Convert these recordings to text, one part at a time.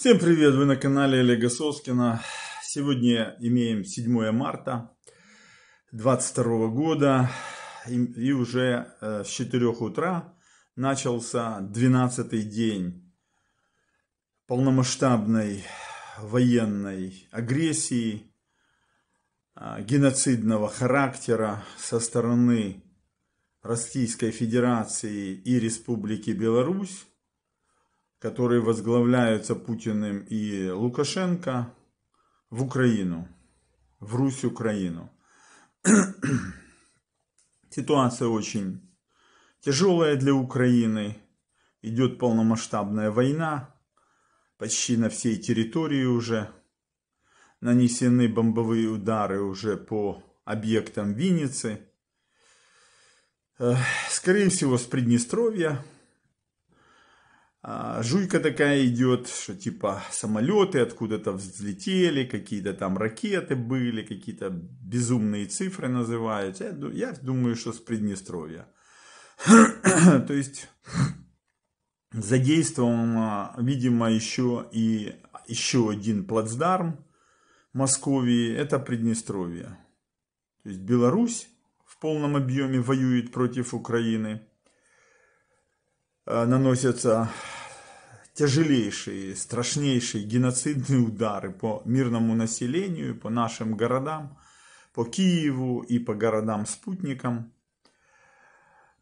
Всем привет, вы на канале Олега Соскина. Сегодня имеем 7 марта 22 года и, и уже э, с 4 утра начался 12 день полномасштабной военной агрессии, а, геноцидного характера со стороны Российской Федерации и Республики Беларусь которые возглавляются Путиным и Лукашенко, в Украину, в Русь-Украину. Ситуация очень тяжелая для Украины. Идет полномасштабная война почти на всей территории уже. Нанесены бомбовые удары уже по объектам Винницы. Э, скорее всего, с Приднестровья а, жуйка такая идет, что типа самолеты откуда-то взлетели, какие-то там ракеты были, какие-то безумные цифры называются. Я, я думаю, что с Приднестровья. То есть задействован, а, видимо, еще и еще один плацдарм Московии – это Приднестровье. То есть Беларусь в полном объеме воюет против Украины. А, наносятся тяжелейшие, страшнейшие геноцидные удары по мирному населению, по нашим городам, по Киеву и по городам-спутникам,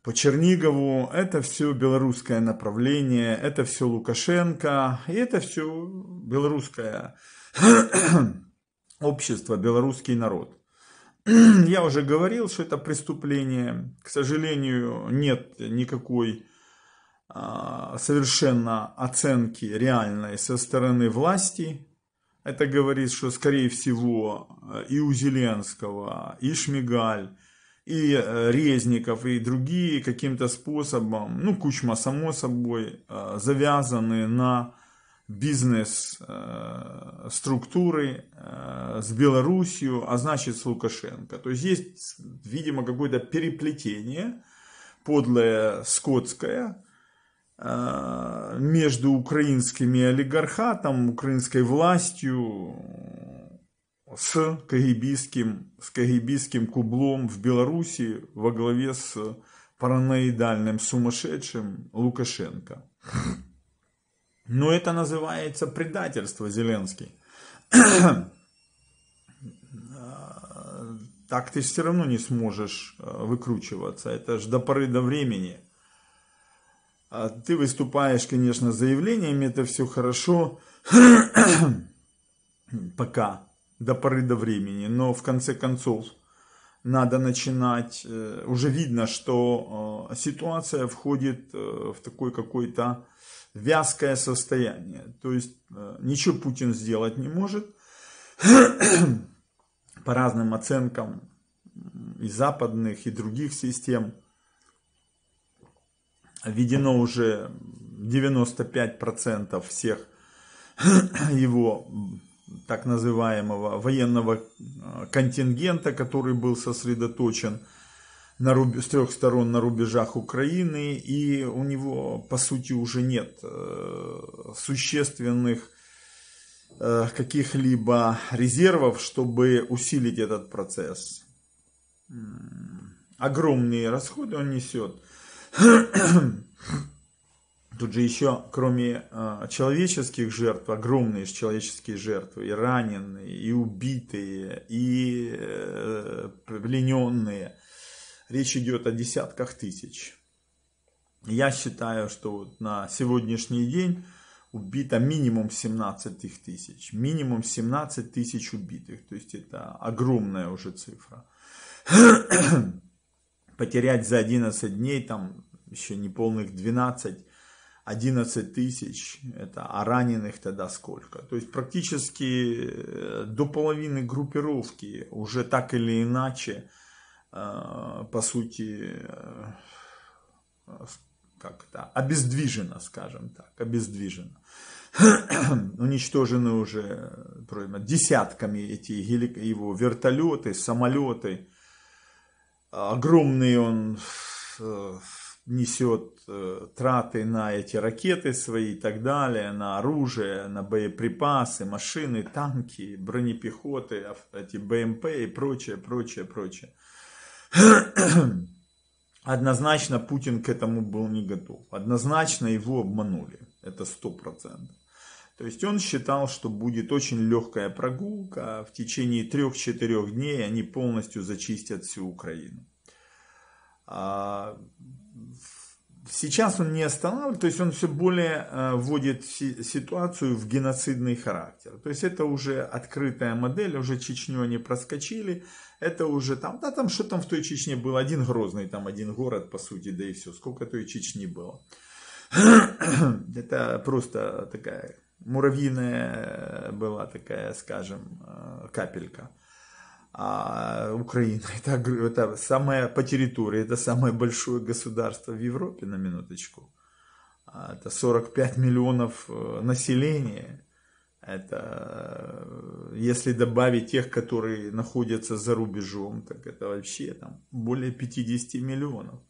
по Чернигову. Это все белорусское направление, это все Лукашенко, и это все белорусское общество, белорусский народ. Я уже говорил, что это преступление. К сожалению, нет никакой а, совершенно оценки реальной со стороны власти. Это говорит, что, скорее всего, и у Зеленского, и Шмигаль, и э, Резников, и другие каким-то способом, ну, Кучма, само собой, э, завязаны на бизнес-структуры э, с Белоруссией, а значит с Лукашенко. То есть есть, видимо, какое-то переплетение подлое, скотское, Э, между украинскими олигархатом, украинской властью с кагибийским, с кагибийским кублом в Беларуси во главе с параноидальным сумасшедшим Лукашенко. Но это называется предательство, Зеленский. так ты все равно не сможешь э, выкручиваться. Это же до поры до времени – а ты выступаешь, конечно, заявлениями, это все хорошо, пока, до поры до времени, но в конце концов надо начинать, э, уже видно, что э, ситуация входит э, в такое какое-то вязкое состояние, то есть ничего Путин сделать не может, по разным оценкам и западных, и других систем – введено уже 95% всех его так называемого военного э, контингента, который был сосредоточен на рубеж, с трех сторон на рубежах Украины, и у него, по сути, уже нет э, существенных э, каких-либо резервов, чтобы усилить этот процесс. Огромные расходы он несет. Тут же еще, кроме э, человеческих жертв, огромные же человеческие жертвы, и раненые, и убитые, и э, плененные. Речь идет о десятках тысяч. Я считаю, что вот на сегодняшний день убито минимум 17 тысяч. Минимум 17 тысяч убитых. То есть это огромная уже цифра. Потерять за 11 дней там еще не полных 12, 11 тысяч, это, а раненых тогда сколько? То есть практически э, до половины группировки уже так или иначе, э, по сути, э, как это, обездвижено скажем так, обездвижено Уничтожены уже десятками эти его вертолеты, самолеты. Огромный он несет э, траты на эти ракеты свои и так далее, на оружие, на боеприпасы, машины, танки, бронепехоты, эти БМП и прочее, прочее, прочее. Однозначно Путин к этому был не готов. Однозначно его обманули. Это сто процентов. То есть он считал, что будет очень легкая прогулка. А в течение трех-четырех дней они полностью зачистят всю Украину. А Сейчас он не останавливает, то есть он все более э, вводит ситуацию в геноцидный характер. То есть это уже открытая модель, уже Чечню они проскочили, это уже там, да там что там в той Чечне было, один Грозный, там один город по сути, да и все, сколько той Чечни было. это просто такая муравьиная э, была такая, скажем, э, капелька а Украина это, это самое по территории, это самое большое государство в Европе на минуточку. А, это 45 миллионов э, населения. Это э, если добавить тех, которые находятся за рубежом, так это вообще там более 50 миллионов.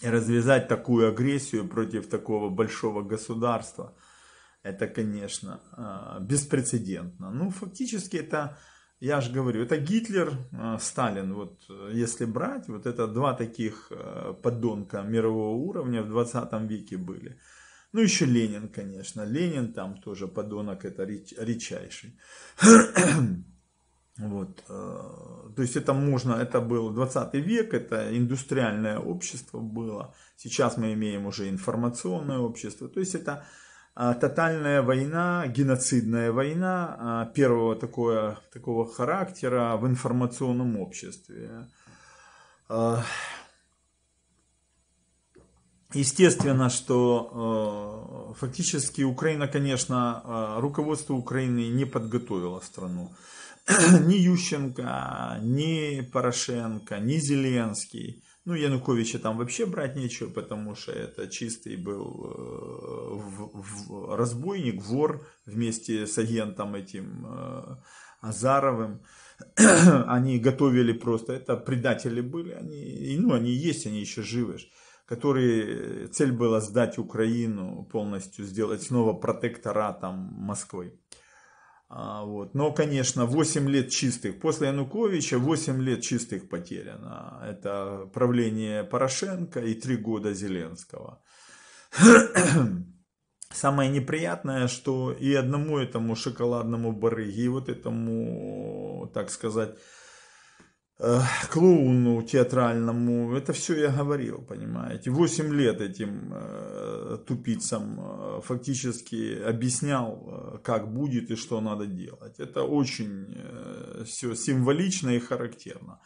И развязать такую агрессию против такого большого государства, это, конечно, э, беспрецедентно. Ну, фактически это я же говорю, это Гитлер, э, Сталин, вот э, если брать, вот это два таких э, подонка мирового уровня в 20 веке были. Ну, еще Ленин, конечно. Ленин там тоже подонок, это рич, ричайший. вот. То есть это можно, это был 20 век, это индустриальное общество было. Сейчас мы имеем уже информационное общество. То есть это а, тотальная война, геноцидная война а, первого такое, такого характера в информационном обществе. А, естественно, что э, фактически Украина, конечно, э, руководство Украины не подготовило страну. ни Ющенко, ни Порошенко, ни Зеленский ну, Януковича там вообще брать нечего, потому что это чистый был э, разбойник, вор вместе с агентом этим э, Азаровым. Они готовили просто, это предатели были, они, ну, они есть, они еще живы которые цель была сдать Украину полностью, сделать снова протекторатом Москвы. А, вот. Но, конечно, 8 лет чистых. После Януковича 8 лет чистых потеряно. Это правление Порошенко и 3 года Зеленского. Самое неприятное, что и одному этому шоколадному барыге, и вот этому, так сказать, клоуну театральному. Это все я говорил, понимаете. Восемь лет этим э, тупицам э, фактически объяснял, э, как будет и что надо делать. Это очень э, все символично и характерно.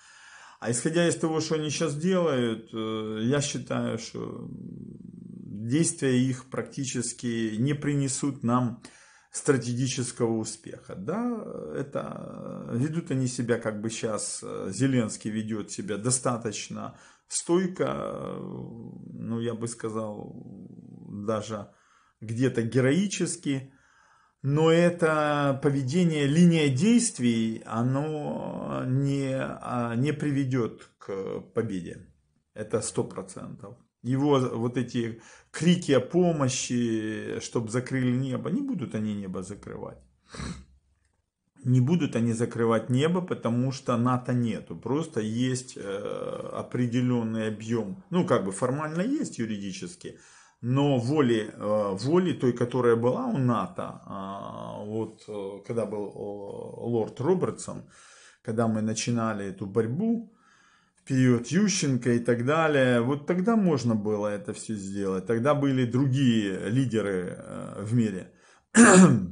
А исходя из того, что они сейчас делают, э, я считаю, что действия их практически не принесут нам стратегического успеха. Да, это э, ведут они себя, как бы сейчас э, Зеленский ведет себя достаточно стойко, э, ну я бы сказал, даже где-то героически, но это поведение, линия действий, оно не, а, не приведет к победе. Это сто процентов его вот эти крики о помощи, чтобы закрыли небо, не будут они небо закрывать. Не будут они закрывать небо, потому что НАТО нету. Просто есть э, определенный объем. Ну, как бы формально есть юридически, но воли, э, воли той, которая была у НАТО, а, вот э, когда был лорд Робертсон, когда мы начинали эту борьбу, период Ющенко и так далее, вот тогда можно было это все сделать. Тогда были другие лидеры э, в мире.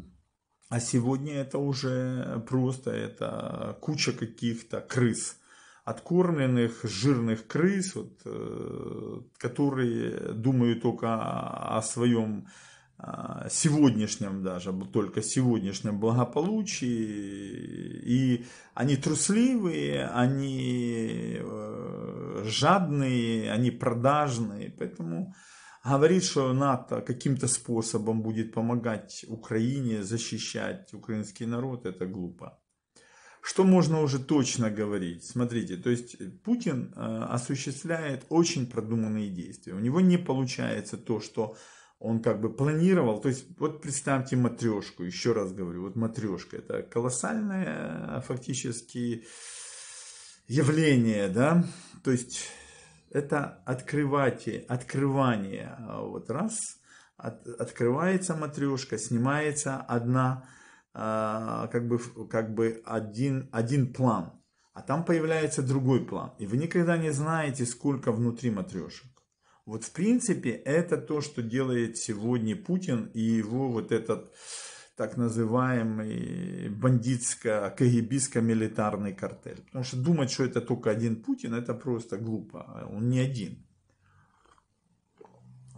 А сегодня это уже просто это куча каких-то крыс, откормленных жирных крыс, вот, э, которые думают только о своем а, сегодняшнем даже, только сегодняшнем благополучии. И они трусливые, они э, жадные, они продажные. Поэтому говорит, что НАТО каким-то способом будет помогать Украине, защищать украинский народ, это глупо. Что можно уже точно говорить? Смотрите, то есть Путин э, осуществляет очень продуманные действия. У него не получается то, что он как бы планировал, то есть вот представьте матрешку, еще раз говорю, вот матрешка, это колоссальное э, фактически явление, да, то есть это открывание, открывание, вот раз, от, открывается матрешка, снимается одна, а, как бы, как бы один, один план, а там появляется другой план, и вы никогда не знаете, сколько внутри матрешек. Вот в принципе это то, что делает сегодня Путин и его вот этот так называемый бандитско-кагибиско-милитарный картель. Потому что думать, что это только один Путин, это просто глупо. Он не один.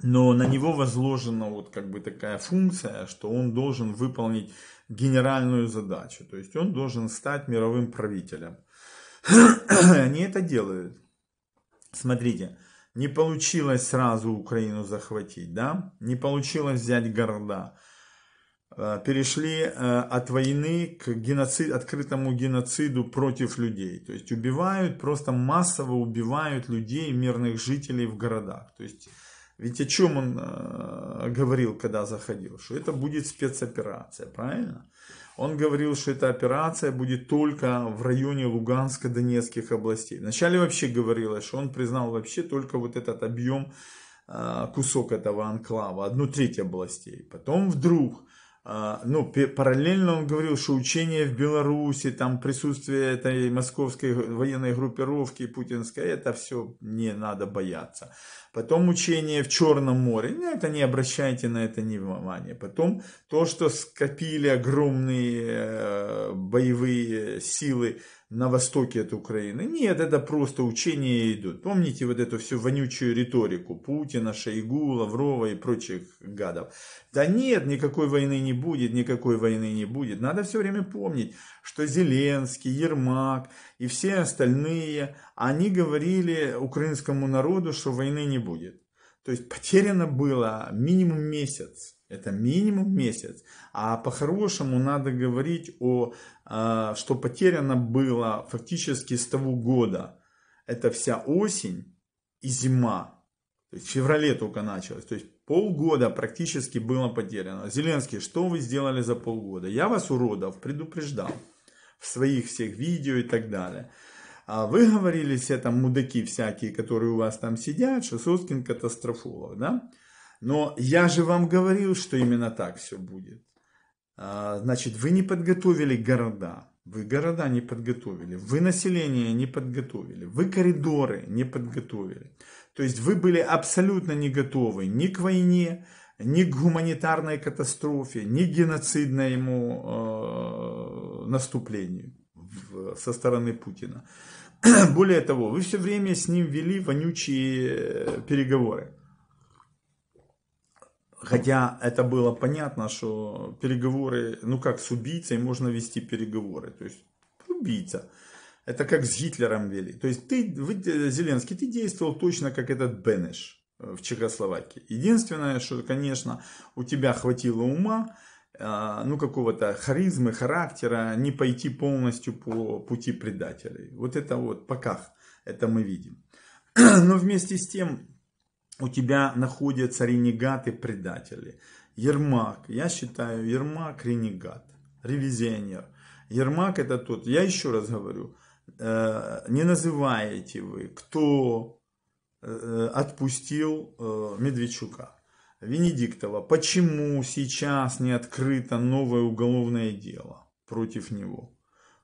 Но на него возложена вот как бы такая функция, что он должен выполнить генеральную задачу. То есть он должен стать мировым правителем. Они это делают. Смотрите, не получилось сразу Украину захватить, да? Не получилось взять города. Э, перешли э, от войны к геноцид, открытому геноциду против людей. То есть убивают, просто массово убивают людей, мирных жителей в городах. То есть ведь о чем он э, говорил, когда заходил? Что это будет спецоперация, правильно? он говорил, что эта операция будет только в районе Луганско-Донецких областей. Вначале вообще говорилось, что он признал вообще только вот этот объем, а, кусок этого анклава, одну треть областей. Потом вдруг а, ну, параллельно он говорил, что учение в Беларуси, там присутствие этой московской военной группировки путинской, это все не надо бояться. Потом учение в Черном море, ну, это не обращайте на это ни внимания. Потом то, что скопили огромные э, боевые силы на востоке от Украины. Нет, это просто учения идут. Помните вот эту всю вонючую риторику Путина, Шойгу, Лаврова и прочих гадов. Да нет, никакой войны не будет, никакой войны не будет. Надо все время помнить, что Зеленский, Ермак и все остальные, они говорили украинскому народу, что войны не будет. То есть потеряно было минимум месяц. Это минимум месяц. А по-хорошему надо говорить о, а, что потеряно было фактически с того года. Это вся осень и зима. То есть в феврале только началось. То есть полгода практически было потеряно. Зеленский, что вы сделали за полгода? Я вас, уродов, предупреждал в своих всех видео и так далее. А вы говорили все там мудаки всякие, которые у вас там сидят, что Соскин катастрофолог, да? Но я же вам говорил, что именно так все будет. А, значит, вы не подготовили города, вы города не подготовили, вы население не подготовили, вы коридоры не подготовили. То есть вы были абсолютно не готовы ни к войне, ни к гуманитарной катастрофе, ни к геноцидному э, наступлению в, со стороны Путина. Более того, вы все время с ним вели вонючие переговоры. Хотя это было понятно, что переговоры, ну как с убийцей можно вести переговоры. То есть убийца. Это как с Гитлером вели. То есть ты, вы, Зеленский, ты действовал точно как этот Бенеш э, в Чехословакии. Единственное, что, конечно, у тебя хватило ума, э, ну, какого-то харизмы, характера, не пойти полностью по пути предателей. Вот это вот, пока это мы видим. Но вместе с тем, у тебя находятся ренегаты-предатели. Ермак, я считаю, Ермак ренегат, ревизионер. Ермак это тот, я еще раз говорю, э, не называете вы, кто э, отпустил э, Медведчука, Венедиктова. Почему сейчас не открыто новое уголовное дело против него?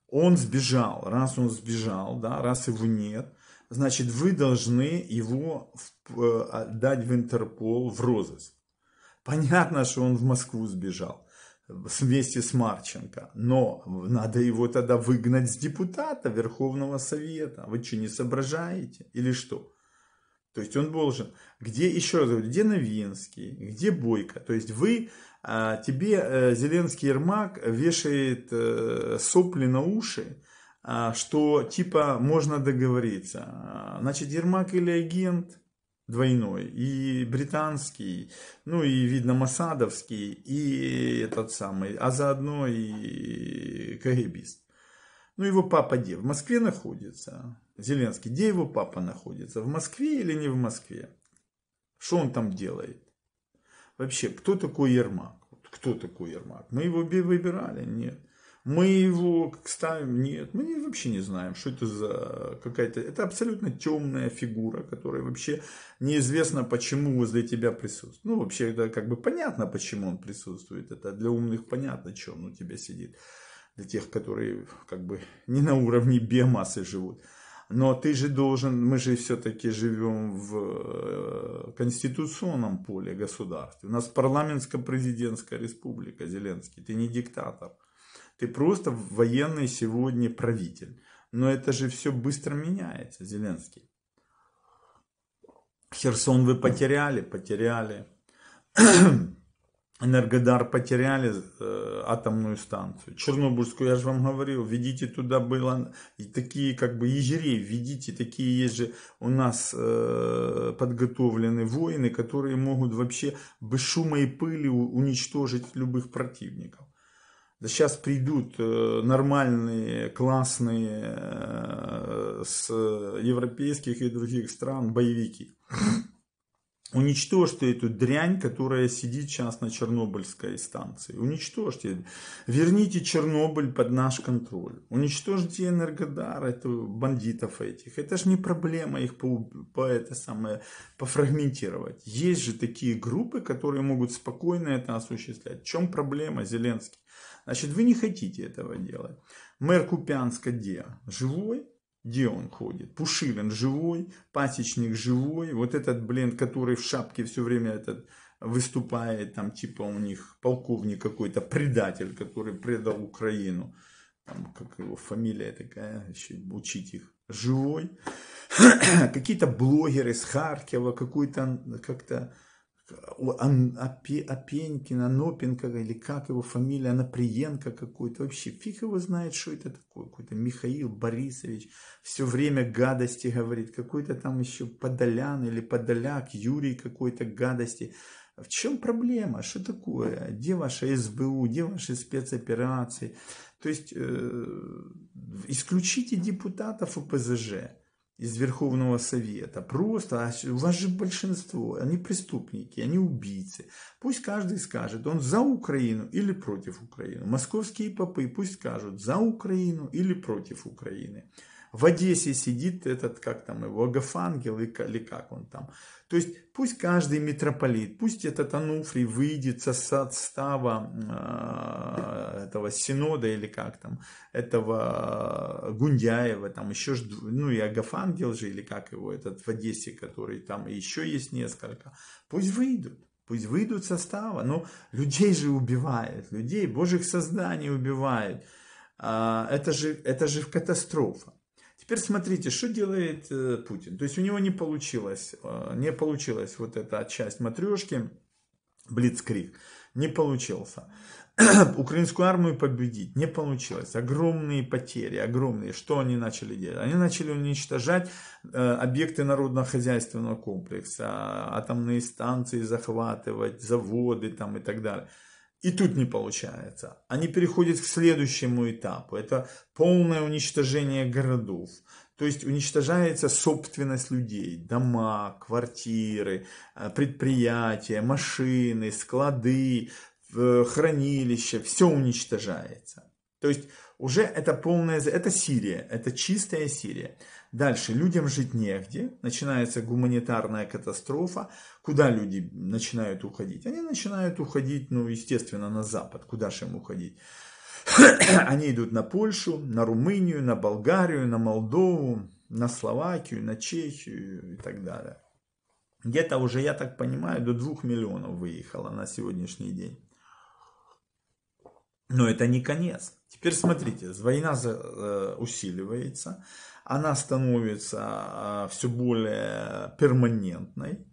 Он сбежал, раз он сбежал, да, раз его нет, значит, вы должны его э, а, дать в Интерпол, в розыск. Понятно, что он в Москву сбежал вместе с Марченко. Но надо его тогда выгнать с депутата Верховного Совета. Вы что, не соображаете? Или что? То есть он должен... Где, еще раз говорю, где Новинский, где Бойко? То есть вы, а, тебе э, Зеленский Ермак вешает э, сопли на уши, а, что типа можно договориться. А, значит, Ермак или агент двойной, и британский, ну и видно Масадовский, и этот самый, а заодно и КГБист. Ну его папа где? В Москве находится? Зеленский, где его папа находится? В Москве или не в Москве? Что он там делает? Вообще, кто такой Ермак? Кто такой Ермак? Мы его выбирали? Нет. Мы его ставим? Нет. Мы вообще не знаем, что это за какая-то... Это абсолютно темная фигура, которая вообще неизвестно, почему возле тебя присутствует. Ну, вообще, это как бы понятно, почему он присутствует. Это для умных понятно, что он у тебя сидит. Для тех, которые как бы не на уровне биомассы живут. Но ты же должен, мы же все-таки живем в э, конституционном поле государства. У нас парламентско-президентская республика, Зеленский, ты не диктатор. Ты просто военный сегодня правитель. Но это же все быстро меняется, Зеленский. Херсон вы потеряли, потеряли. Энергодар потеряли э, атомную станцию. Чернобыльскую, я же вам говорил, введите туда было и такие как бы ежерей, введите, такие есть же у нас э, подготовлены воины, которые могут вообще без шума и пыли уничтожить любых противников. Да сейчас придут э, нормальные, классные э, с европейских и других стран боевики. Уничтожьте эту дрянь, которая сидит сейчас на Чернобыльской станции. Уничтожьте. Верните Чернобыль под наш контроль. Уничтожьте Энергодар, это бандитов этих. Это же не проблема их по, по это самое, пофрагментировать. Есть же такие группы, которые могут спокойно это осуществлять. В чем проблема, Зеленский? Значит, вы не хотите этого делать. Мэр Купянска где? Живой? Где он ходит? Пушилин живой, пасечник живой, вот этот, блин, который в шапке все время этот выступает, там типа у них полковник какой-то, предатель, который предал Украину. Там, как его фамилия такая, еще учить их. Живой. Какие-то блогеры с Харькова, какой-то как-то Опенькина, Нопенко, или как его фамилия, Наприенко какой-то. Вообще фиг его знает, что это такое. Какой-то Михаил Борисович все время гадости говорит. Какой-то там еще Подолян или Подоляк, Юрий какой-то гадости. В чем проблема? Что такое? Где ваша СБУ? Где ваши спецоперации? То есть э, исключите депутатов ОПЗЖ из Верховного Совета. Просто, а у вас же большинство, они преступники, они убийцы. Пусть каждый скажет, он за Украину или против Украины. Московские попы пусть скажут, за Украину или против Украины в Одессе сидит этот, как там его, Агафангел или как он там. То есть пусть каждый митрополит, пусть этот Ануфрий выйдет со состава э, а, этого синода или как там, этого Гундяева, там еще, ну и Агафангел же или как его, этот в Одессе, который там еще есть несколько, пусть выйдут. Пусть выйдут состава, но ну, людей же убивают, людей, божьих созданий убивают. А, это же, это же катастрофа. Теперь смотрите, что делает э, Путин. То есть у него не получилось, э, не получилась вот эта часть матрешки, блицкрик, не получился. Украинскую армию победить не получилось. Огромные потери, огромные. Что они начали делать? Они начали уничтожать э, объекты народно-хозяйственного комплекса, а, атомные станции захватывать, заводы там и так далее. И тут не получается. Они переходят к следующему этапу. Это полное уничтожение городов. То есть уничтожается собственность людей, дома, квартиры, э, предприятия, машины, склады, э, хранилища. Все уничтожается. То есть уже это полное, Это Сирия, это чистая Сирия. Дальше людям жить негде, начинается гуманитарная катастрофа. Куда люди начинают уходить? Они начинают уходить, ну, естественно, на Запад. Куда же им уходить? Они идут на Польшу, на Румынию, на Болгарию, на Молдову, на Словакию, на Чехию и так далее. Где-то уже, я так понимаю, до 2 миллионов выехало на сегодняшний день. Но это не конец. Теперь смотрите, война э, усиливается, она становится э, все более перманентной.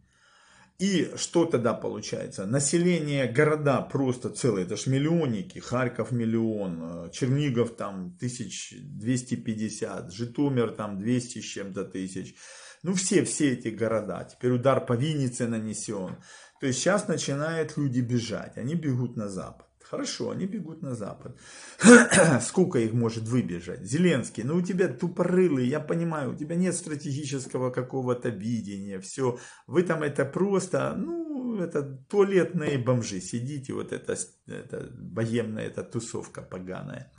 И что тогда получается? Население города просто целые, это ж миллионники, Харьков миллион, э, Чернигов там 1250, Житомир там 200 с чем-то тысяч. Ну все, все эти города. Теперь удар по Виннице нанесен. То есть сейчас начинают люди бежать, они бегут на запад. Хорошо, они бегут на запад. Сколько их может выбежать? Зеленский, ну у тебя тупорылый, я понимаю, у тебя нет стратегического какого-то видения, все. Вы там это просто, ну, это туалетные бомжи, сидите, вот эта это боемная эта тусовка поганая.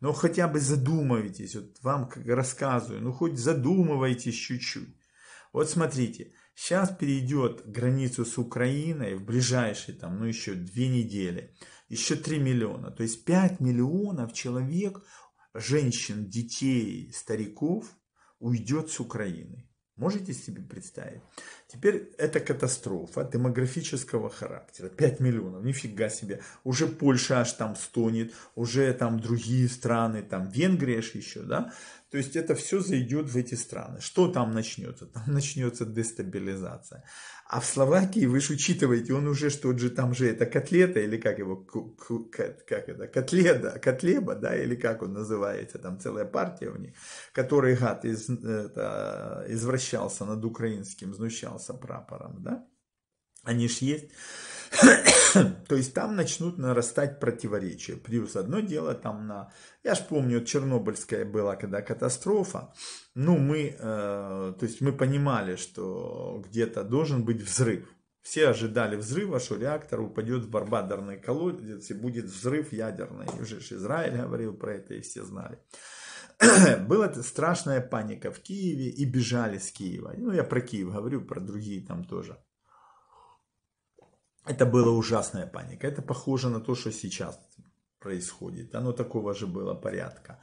Но хотя бы задумывайтесь, вот вам рассказываю, ну хоть задумывайтесь чуть-чуть. Вот смотрите, сейчас перейдет границу с Украиной в ближайшие там, ну еще две недели еще 3 миллиона. То есть 5 миллионов человек, женщин, детей, стариков уйдет с Украины. Можете себе представить? Теперь это катастрофа демографического характера. 5 миллионов, нифига себе. Уже Польша аж там стонет, уже там другие страны, там Венгрия аж еще, да? То есть это все зайдет в эти страны. Что там начнется? Там начнется дестабилизация. А в Словакии, вы же учитываете, он уже, что же там же, это котлета или как его, как это, котледа, котлеба, да, или как он называется, там целая партия у них, который гад из, это, извращался над украинским, знущался прапором, да. Они ж есть. То есть там начнут нарастать противоречия. Плюс одно дело там на... Я ж помню, Чернобыльская была, когда катастрофа. Ну, мы... Э, то есть мы понимали, что где-то должен быть взрыв. Все ожидали взрыва, что реактор упадет в барбадарный колодец и будет взрыв ядерный. И уже Израиль говорил про это, и все знали. Была страшная паника в Киеве и бежали с Киева. Ну, я про Киев говорю, про другие там тоже. Это была ужасная паника. Это похоже на то, что сейчас происходит. Оно такого же было порядка.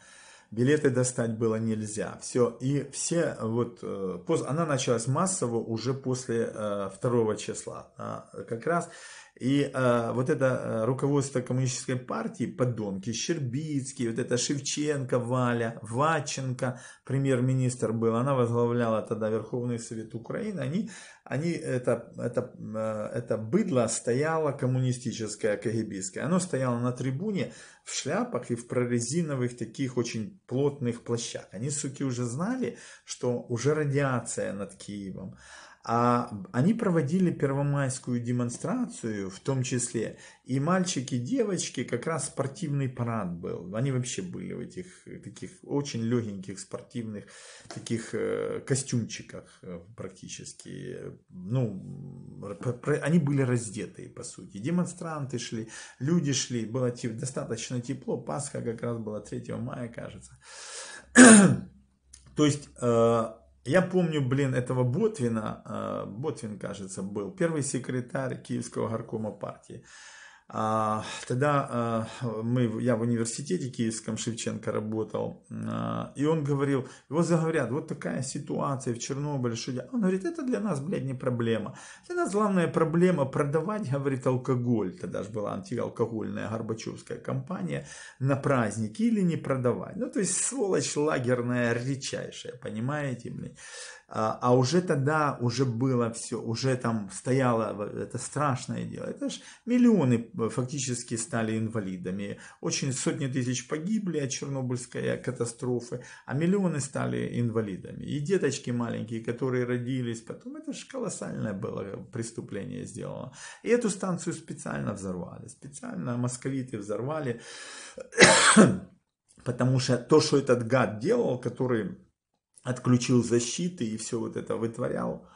Билеты достать было нельзя. Все. И все вот... Э, она началась массово уже после э, 2 числа. А, как раз и э, вот это э, руководство коммунистической партии, подонки, Щербицкий, вот это Шевченко, Валя, Ваченко, премьер-министр был, она возглавляла тогда Верховный Совет Украины, они, они это, это, э, это быдло стояло коммунистическое, кагибистское, оно стояло на трибуне в шляпах и в прорезиновых таких очень плотных плащах. Они, суки, уже знали, что уже радиация над Киевом. А они проводили первомайскую демонстрацию в том числе, и мальчики, и девочки, как раз спортивный парад был. Они вообще были в этих э, таких очень легеньких спортивных таких э, костюмчиках э, практически. Ну, они были раздетые, по сути. Демонстранты шли, люди шли, было достаточно тепло. Пасха как раз была 3 мая, кажется. То есть я помню, блин, этого Ботвина, э, Ботвин, кажется, был, первый секретарь Киевского горкома партии. А, тогда а, мы, я в университете киевском Шевченко работал, а, и он говорил, его заговорят, вот такая ситуация в Чернобыле, что я... Он говорит, это для нас, блядь, не проблема. Для нас главная проблема продавать, говорит, алкоголь. Тогда же была антиалкогольная Горбачевская компания на праздники или не продавать. Ну, то есть, сволочь лагерная редчайшая, понимаете, блядь. А уже тогда уже было все, уже там стояло, это страшное дело. Это же миллионы фактически стали инвалидами. Очень сотни тысяч погибли от Чернобыльской катастрофы, а миллионы стали инвалидами. И деточки маленькие, которые родились потом, это же колоссальное было преступление сделано. И эту станцию специально взорвали, специально московиты взорвали, потому что то, что этот гад делал, который отключил защиты и все вот это вытворял,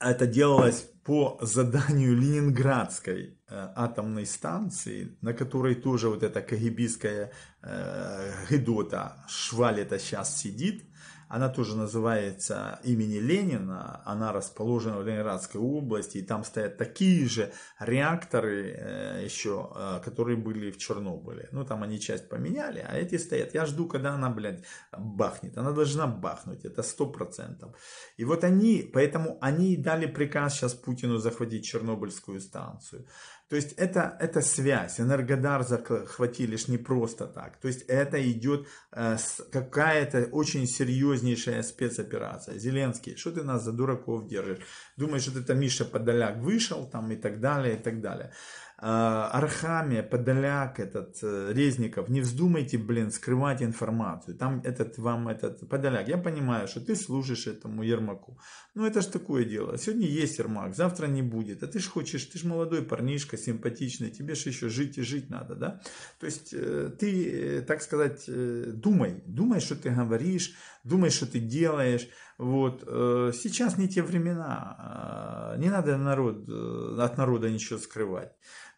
это делалось по заданию Ленинградской э, атомной станции, на которой тоже вот эта кагибистская э, гидота, шваль это сейчас сидит, она тоже называется имени Ленина, она расположена в Ленинградской области, и там стоят такие же реакторы э, еще, э, которые были в Чернобыле. Ну, там они часть поменяли, а эти стоят. Я жду, когда она, блядь, бахнет. Она должна бахнуть, это сто процентов. И вот они, поэтому они дали приказ сейчас Путину захватить Чернобыльскую станцию. То есть это, это связь. Энергодар захватили лишь не просто так. То есть это идет э, какая-то очень серьезнейшая спецоперация. Зеленский, что ты нас за дураков держишь? Думаешь, что это Миша Подоляк вышел там и так далее, и так далее. А, Архамия Подоляк, этот э, Резников, не вздумайте, блин, скрывать информацию. Там этот вам, этот Подоляк, я понимаю, что ты служишь этому Ермаку. Ну это ж такое дело. Сегодня есть Ермак, завтра не будет. А ты ж хочешь, ты ж молодой парнишка, симпатичный, тебе ж еще жить и жить надо, да? То есть э, ты, э, так сказать, думай, думай, что ты говоришь, думай, что ты делаешь. Вот. Сейчас не те времена а, не надо народ, э, от народа ничего скрывать.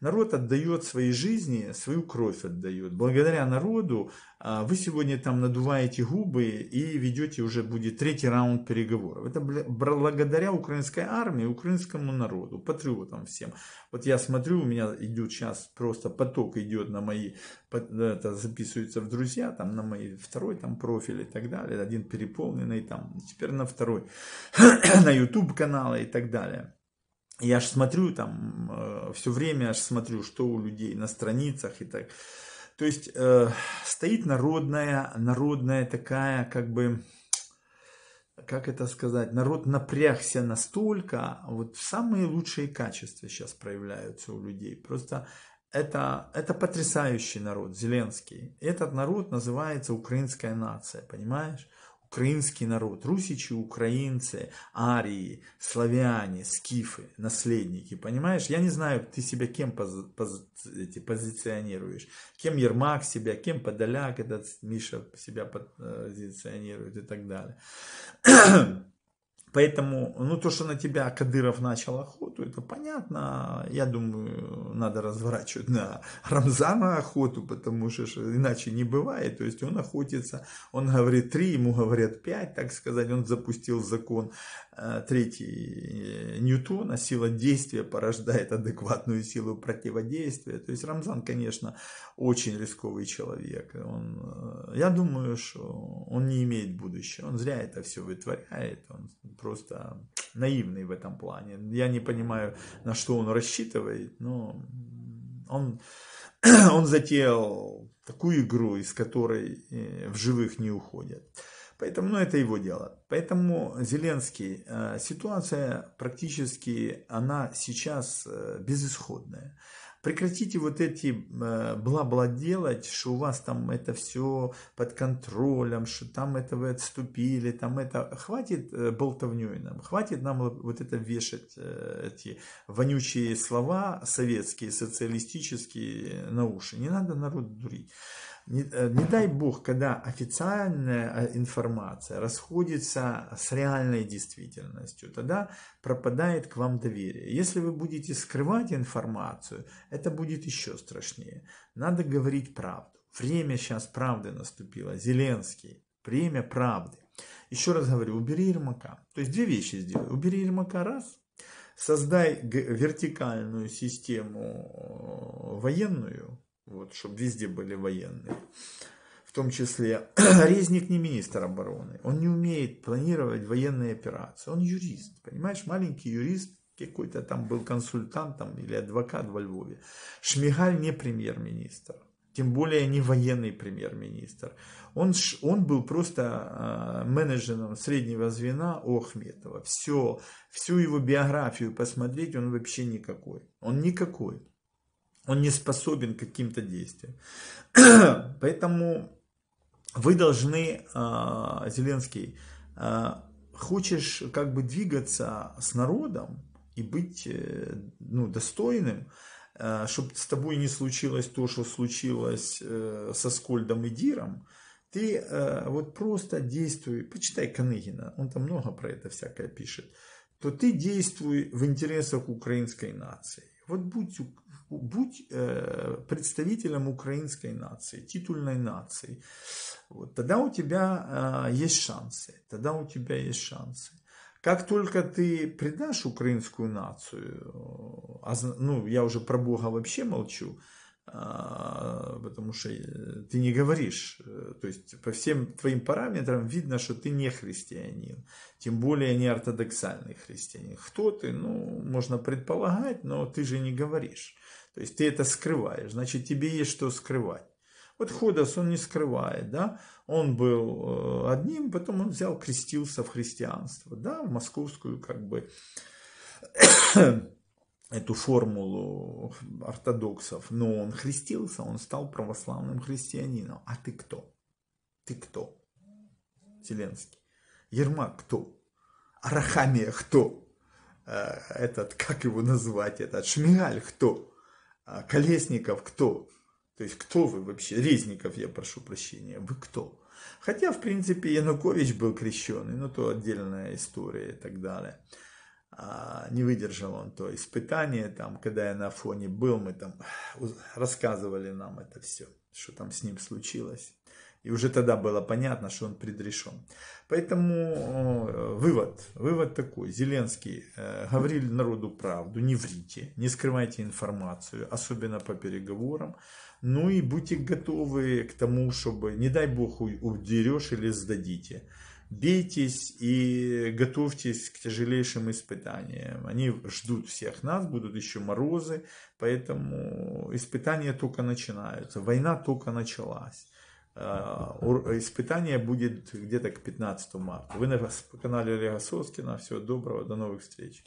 Народ отдает своей жизни, свою кровь отдает. Благодаря народу э, вы сегодня там надуваете губы и ведете уже будет третий раунд переговоров. Это благодаря украинской армии, украинскому народу, патриотам всем. Вот я смотрю, у меня идет сейчас просто поток идет на мои, э, это записывается в друзья, там на мои второй там профиль и так далее. Один переполненный там, теперь на второй, на YouTube каналы и так далее. Я аж смотрю там, э, все время аж смотрю, что у людей на страницах и так. То есть э, стоит народная, народная такая, как бы, как это сказать, народ напрягся настолько, вот самые лучшие качества сейчас проявляются у людей. Просто это, это потрясающий народ, Зеленский. Этот народ называется украинская нация, понимаешь? украинский народ, русичи, украинцы, арии, славяне, скифы, наследники, понимаешь? Я не знаю, ты себя кем пози пози эти, позиционируешь, кем Ермак себя, кем Подоляк этот Миша себя э, позиционирует и так далее. Поэтому, ну, то, что на тебя Кадыров начал охоту, это понятно. Я думаю, надо разворачивать на Рамзана охоту, потому что иначе не бывает. То есть он охотится, он говорит три, ему говорят пять, так сказать. Он запустил закон э, третий э, Ньютона. Сила действия порождает адекватную силу противодействия. То есть Рамзан, конечно, очень рисковый человек. Он, э, я думаю, что он не имеет будущего. Он зря это все вытворяет. Он просто наивный в этом плане. Я не понимаю, на что он рассчитывает, но он, он затеял такую игру, из которой э, в живых не уходят. Поэтому, ну, это его дело. Поэтому Зеленский, э, ситуация практически, она сейчас э, безысходная. Прекратите вот эти э, бла-бла делать, что у вас там это все под контролем, что там это вы отступили, там это... Хватит э, болтовней нам, хватит нам вот это вешать, э, эти вонючие слова советские, социалистические на уши. Не надо народ дурить. Не, э, не дай бог, когда официальная э, информация расходится с реальной действительностью, тогда пропадает к вам доверие. Если вы будете скрывать информацию, это будет еще страшнее. Надо говорить правду. Время сейчас правды наступило. Зеленский. Время правды. Еще раз говорю, убери Ермака. То есть две вещи сделай. Убери Ермака раз. Создай вертикальную систему э, военную, вот, чтобы везде были военные. В том числе Резник не министр обороны. Он не умеет планировать военные операции. Он юрист, понимаешь, маленький юрист, какой-то там был консультант там, или адвокат во Львове. Шмигаль не премьер-министр. Тем более не военный премьер-министр. Он, он был просто э, менеджером среднего звена у Ахметова. Все, всю его биографию посмотреть, он вообще никакой. Он никакой. Он не способен к каким-то действиям. Поэтому вы должны, а, Зеленский, а, хочешь как бы двигаться с народом и быть э, ну, достойным, а, чтобы с тобой не случилось то, что случилось э, со Скольдом и Диром, ты э, вот просто действуй, почитай Каныгина, он там много про это всякое пишет, то ты действуй в интересах украинской нации. Вот будь будь э, представителем украинской нации, титульной нации, вот, тогда у тебя э, есть шансы, тогда у тебя есть шансы. Как только ты предашь украинскую нацию, э, ну, я уже про Бога вообще молчу, э, потому что э, ты не говоришь, то есть по всем твоим параметрам видно, что ты не христианин, тем более не ортодоксальный христианин. Кто ты, ну, можно предполагать, но ты же не говоришь. То есть ты это скрываешь, значит тебе есть что скрывать. Вот Ходос, он не скрывает, да, он был э, одним, потом он взял, крестился в христианство, да, в московскую, как бы, эту формулу ортодоксов, но он христился, он стал православным христианином. А ты кто? Ты кто? Зеленский. Ермак кто? Арахамия кто? Э, этот, как его назвать, этот Шмигаль кто? А Колесников кто? То есть кто вы вообще? Резников, я прошу прощения, вы кто? Хотя, в принципе, Янукович был крещеный, но то отдельная история и так далее. А, не выдержал он то испытание, там, когда я на фоне был, мы там рассказывали нам это все, что там с ним случилось. И уже тогда было понятно, что он предрешен. Поэтому э, вывод, вывод такой. Зеленский, э, говорили народу правду, не врите, не скрывайте информацию, особенно по переговорам. Ну и будьте готовы к тому, чтобы, не дай бог, удерешь или сдадите. Бейтесь и готовьтесь к тяжелейшим испытаниям. Они ждут всех нас, будут еще морозы, поэтому испытания только начинаются, война только началась. Э, испытание будет где-то к 15 марта. Вы на канале Олега Соскина. Всего доброго, до новых встреч.